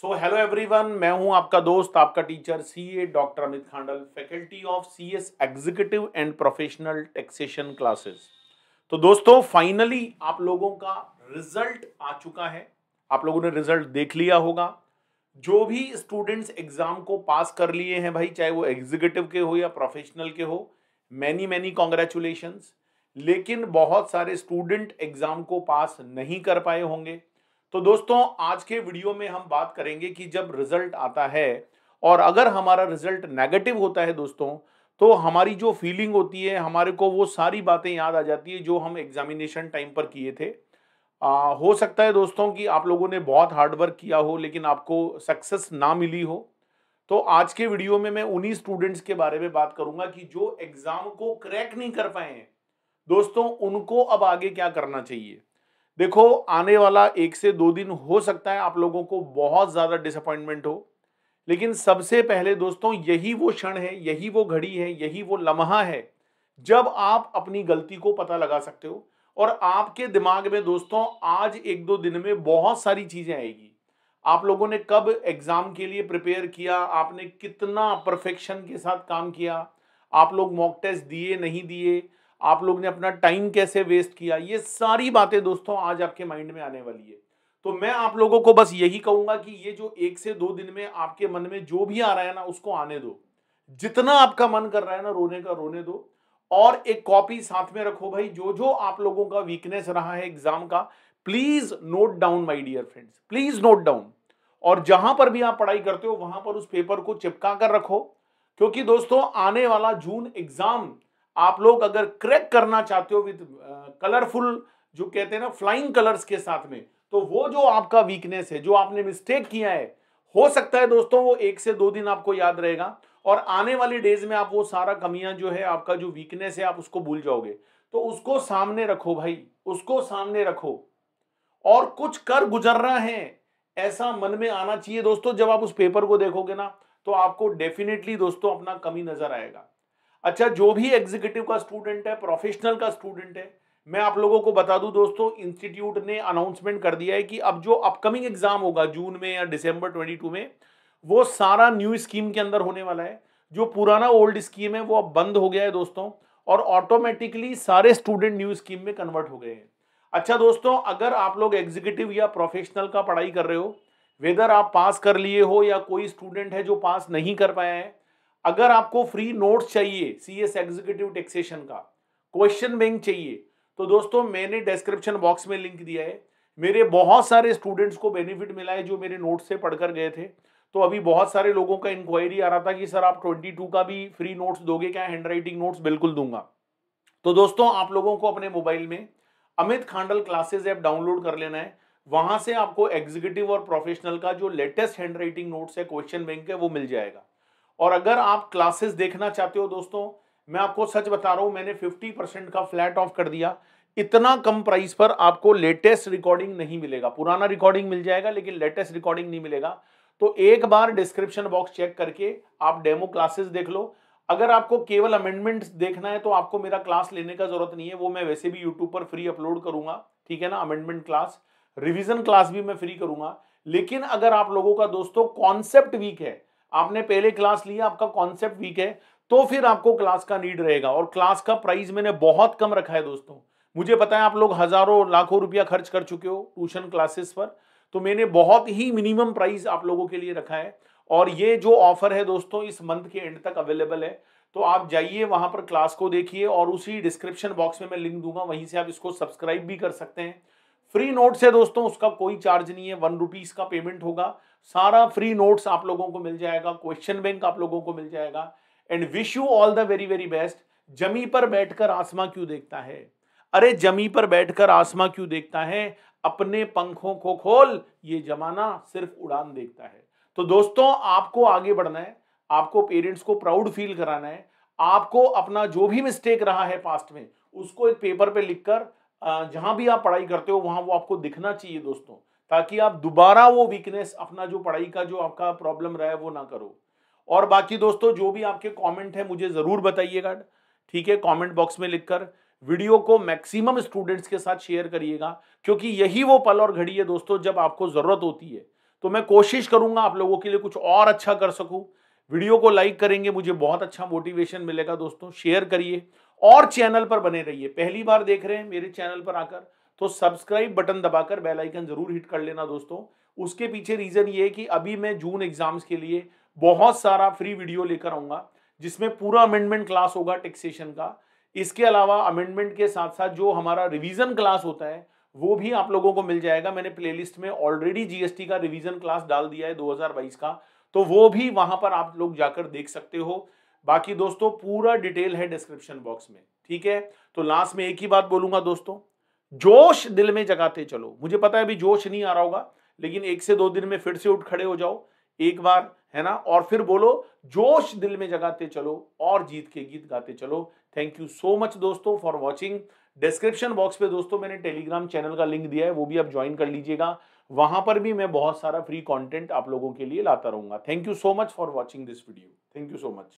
so hello everyone मैं हूं आपका दोस्त आपका teacher CA doctor Amit Khandal faculty of CS executive and professional taxation classes तो दोस्तों फाइनली आप लोगों का रिजल्ट आ चुका है आप लोगों ने रिजल्ट देख लिया होगा जो भी स्टूडेंट्स एग्जाम को पास कर लिए हैं भाई चाहे वो एग्जीक्यूटिव के हो या प्रोफेशनल के हो मैनी मैनी कॉन्ग्रेचुलेशन लेकिन बहुत सारे स्टूडेंट एग्जाम को पास नहीं कर पाए होंगे तो दोस्तों आज के वीडियो में हम बात करेंगे कि जब रिजल्ट आता है और अगर हमारा रिजल्ट नेगेटिव होता है दोस्तों तो हमारी जो फीलिंग होती है हमारे को वो सारी बातें याद आ जाती है जो हम एग्जामिनेशन टाइम पर किए थे आ, हो सकता है दोस्तों कि आप लोगों ने बहुत हार्डवर्क किया हो लेकिन आपको सक्सेस ना मिली हो तो आज के वीडियो में मैं उन्हीं स्टूडेंट्स के बारे में बात करूंगा कि जो एग्जाम को क्रैक नहीं कर पाए हैं दोस्तों उनको अब आगे क्या करना चाहिए देखो आने वाला एक से दो दिन हो सकता है आप लोगों को बहुत ज़्यादा डिसअपॉइंटमेंट हो लेकिन सबसे पहले दोस्तों यही वो क्षण है यही वो घड़ी है यही वो लम्हा है जब आप अपनी गलती को पता लगा सकते हो और आपके दिमाग में दोस्तों आज एक दो दिन में बहुत सारी चीज़ें आएगी आप लोगों ने कब एग्ज़ाम के लिए प्रिपेयर किया आपने कितना परफेक्शन के साथ काम किया आप लोग मॉक टेस्ट दिए नहीं दिए आप लोग ने अपना टाइम कैसे वेस्ट किया ये सारी बातें दोस्तों आज आपके माइंड में आने वाली है तो मैं आप लोगों को बस यही कहूंगा कि ये जो एक से दो दिन में आपके मन में जो भी आ रहा है ना उसको आने दो जितना आपका मन कर रहा है ना रोने का रोने दो और एक कॉपी साथ में रखो भाई जो जो आप लोगों का वीकनेस रहा है एग्जाम का please note down my dear friends please note down और जहां पर भी आप पढ़ाई करते हो वहां पर उस पेपर को चिपका कर रखो क्योंकि दोस्तों आने वाला जून एग्जाम आप लोग अगर क्रैक करना चाहते हो विद कलरफुल जो कहते हैं ना फ्लाइंग कलर्स के साथ में तो वो जो आपका वीकनेस है जो आपने मिस्टेक किया है हो सकता है दोस्तों वो एक से दो दिन आपको याद रहेगा और आने वाले डेज में आप वो सारा कमियां जो है आपका जो वीकनेस है आप उसको भूल जाओगे तो उसको सामने रखो भाई उसको सामने रखो और कुछ कर गुजरना है ऐसा मन में आना चाहिए दोस्तों जब आप उस पेपर को देखोगे ना तो आपको डेफिनेटली दोस्तों अपना कमी नजर आएगा अच्छा जो भी एग्जीक्यूटिव का स्टूडेंट है प्रोफेशनल का स्टूडेंट है मैं आप लोगों को बता दूं दोस्तों इंस्टीट्यूट ने अनाउंसमेंट कर दिया है कि अब जो अपकमिंग एग्जाम होगा जून में या दिसंबर 22 में वो सारा न्यू स्कीम के अंदर होने वाला है जो पुराना ओल्ड स्कीम है वो अब बंद हो गया है दोस्तों और ऑटोमेटिकली सारे स्टूडेंट न्यू स्कीम में कन्वर्ट हो गए हैं अच्छा दोस्तों अगर आप लोग एग्जीक्यूटिव या प्रोफेशनल का पढ़ाई कर रहे हो वेदर आप पास कर लिए हो या कोई स्टूडेंट है जो पास नहीं कर पाया है अगर आपको फ्री नोट्स चाहिए सी एस एग्जीक्यूटिव टैक्सेशन का क्वेश्चन बैंक चाहिए तो दोस्तों मैंने डिस्क्रिप्शन बॉक्स में लिंक दिया है मेरे बहुत सारे स्टूडेंट्स को बेनिफिट मिला है जो मेरे नोट्स से पढ़कर गए थे तो अभी बहुत सारे लोगों का इंक्वायरी आ रहा था कि सर आप ट्वेंटी टू का भी फ्री नोट्स दोगे क्या हैंड राइटिंग नोट्स बिल्कुल दूंगा तो दोस्तों आप लोगों को अपने मोबाइल में Amit Khandal classes app download कर लेना है वहां से आपको एग्जीक्यूटिव और प्रोफेशनल का जो लेटेस्ट हैंड राइटिंग नोट्स है क्वेश्चन बैंक है वो मिल जाएगा और अगर आप क्लासेस देखना चाहते हो दोस्तों मैं आपको सच बता रहा हूं मैंने 50 परसेंट का फ्लैट ऑफ कर दिया इतना कम प्राइस पर आपको लेटेस्ट रिकॉर्डिंग नहीं मिलेगा पुराना रिकॉर्डिंग मिल जाएगा लेकिन लेटेस्ट रिकॉर्डिंग नहीं मिलेगा तो एक बार डिस्क्रिप्शन बॉक्स चेक करके आप डेमो क्लासेस देख लो अगर आपको केवल अमेंडमेंट्स देखना है तो आपको मेरा क्लास लेने का जरूरत नहीं है वो मैं वैसे भी यूट्यूब पर फ्री अपलोड करूंगा ठीक है ना अमेंडमेंट क्लास रिविजन क्लास भी मैं फ्री करूंगा लेकिन अगर आप लोगों का दोस्तों कॉन्सेप्ट वीक है आपने पहले क्लास लिया आपका कॉन्सेप्ट वीक है तो फिर आपको क्लास का नीड रहेगा और क्लास का प्राइस मैंने बहुत कम रखा है दोस्तों मुझे पता है आप लोग हजारों लाखों रुपया खर्च कर चुके हो ट्यूशन क्लासेस पर तो मैंने बहुत ही मिनिमम प्राइस आप लोगों के लिए रखा है और ये जो ऑफर है दोस्तों इस मंथ के एंड तक अवेलेबल है तो आप जाइए वहां पर क्लास को देखिए और उसी डिस्क्रिप्शन बॉक्स में मैं लिंक दूंगा वहीं से आप इसको सब्सक्राइब भी कर सकते हैं फ्री नोट्स है दोस्तों उसका कोई चार्ज नहीं है वन रुपीज का पेमेंट होगा सारा फ्री नोट्स आप लोगों को मिल जाएगा क्वेश्चन बैंक आप लोगों को मिल जाएगा and wish you all the very very best जमी पर बैठकर आसमा क्यों देखता है अरे जमी पर बैठकर आसमा क्यों देखता है अपने पंखों को खोल ये जमाना सिर्फ उड़ान देखता है तो दोस्तों आपको आगे बढ़ना है आपको पेरेंट्स को प्राउड फील कराना है आपको अपना जो भी मिस्टेक रहा है पास्ट में उसको एक पेपर पे लिखकर जहां भी आप पढ़ाई करते हो वहां वो आपको दिखना चाहिए दोस्तों ताकि आप दोबारा वो वीकनेस अपना जो पढ़ाई का जो आपका प्रॉब्लम रहा है वो ना करो और बाकी दोस्तों जो भी आपके कमेंट है मुझे ज़रूर बताइएगा ठीक है कमेंट बॉक्स में लिखकर वीडियो को मैक्सिमम स्टूडेंट्स के साथ शेयर करिएगा क्योंकि यही वो पल और घड़ी है दोस्तों जब आपको ज़रूरत होती है तो मैं कोशिश करूंगा आप लोगों के लिए कुछ और अच्छा कर सकूँ वीडियो को लाइक करेंगे मुझे बहुत अच्छा मोटिवेशन मिलेगा दोस्तों शेयर करिए और चैनल पर बने रहिए पहली बार देख रहे हैं मेरे चैनल पर आकर तो सब्सक्राइब बटन दबाकर बेल आइकन जरूर हिट कर लेना दोस्तों उसके पीछे रीजन ये है कि अभी मैं जून एग्जाम्स के लिए बहुत सारा फ्री वीडियो लेकर आऊंगा जिसमें पूरा अमेंडमेंट क्लास होगा टैक्सेशन का इसके अलावा अमेंडमेंट के साथ साथ जो हमारा रिविजन क्लास होता है वो भी आप लोगों को मिल जाएगा मैंने प्ले में ऑलरेडी जीएसटी का रिविजन क्लास डाल दिया है दो का तो वो भी वहां पर आप लोग जाकर देख सकते हो बाकी दोस्तों पूरा डिटेल है डिस्क्रिप्शन बॉक्स में ठीक है तो लास्ट में एक ही बात बोलूंगा दोस्तों जोश दिल में जगाते चलो मुझे पता है अभी जोश नहीं आ रहा होगा लेकिन एक से दो दिन में फिर से उठ खड़े हो जाओ एक बार है ना और फिर बोलो जोश दिल में जगाते चलो और जीत के गीत गाते चलो थैंक यू सो मच दोस्तों फॉर वॉचिंग डिस्क्रिप्शन बॉक्स पे दोस्तों मैंने टेलीग्राम चैनल का लिंक दिया है वो भी आप ज्वाइन कर लीजिएगा वहां पर भी मैं बहुत सारा फ्री कंटेंट आप लोगों के लिए लाता रहूंगा thank you so much for watching this video thank you so much